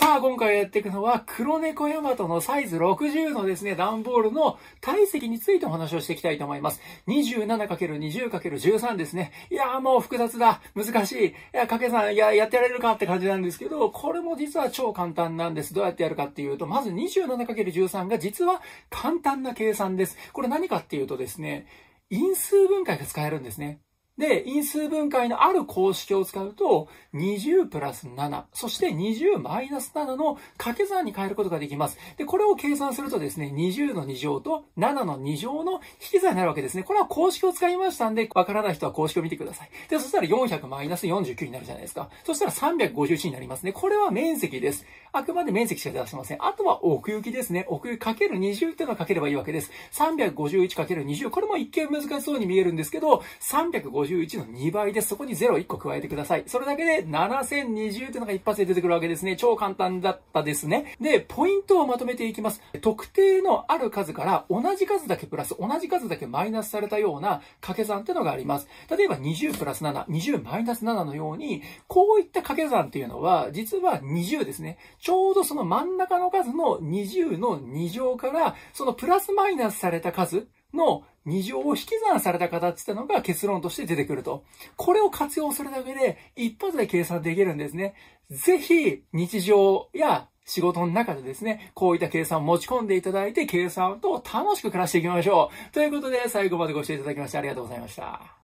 さあ、今回やっていくのは、黒猫ヤマトのサイズ60のですね、段ボールの体積についてお話をしていきたいと思います。27×20×13 ですね。いやーもう複雑だ。難しい。いや、掛け算、いや、やってられるかって感じなんですけど、これも実は超簡単なんです。どうやってやるかっていうと、まず 27×13 が実は簡単な計算です。これ何かっていうとですね、因数分解が使えるんですね。で、因数分解のある公式を使うと、20プラス7、そして20マイナス7の掛け算に変えることができます。で、これを計算するとですね、20の2乗と7の2乗の引き算になるわけですね。これは公式を使いましたんで、わからない人は公式を見てください。で、そしたら400マイナス49になるじゃないですか。そしたら351になりますね。これは面積です。あくまで面積しか出しません。あとは奥行きですね。奥行きかける20っていうのをかければいいわけです。351かける20。これも一見難しそうに見えるんですけど、350 51の2倍です。そこに0を1個加えてください。それだけで7020というのが一発で出てくるわけですね。超簡単だったですね。で、ポイントをまとめていきます。特定のある数から同じ数だけプラス、同じ数だけマイナスされたような掛け算っていうのがあります。例えば20プラス7、20マイナス7のように、こういった掛け算っていうのは、実は20ですね。ちょうどその真ん中の数の20の2乗から、そのプラスマイナスされた数、の二乗を引き算された形ってのが結論として出てくると。これを活用するだけで一発で計算できるんですね。ぜひ日常や仕事の中でですね、こういった計算を持ち込んでいただいて計算と楽しく暮らしていきましょう。ということで最後までご視聴いただきましてありがとうございました。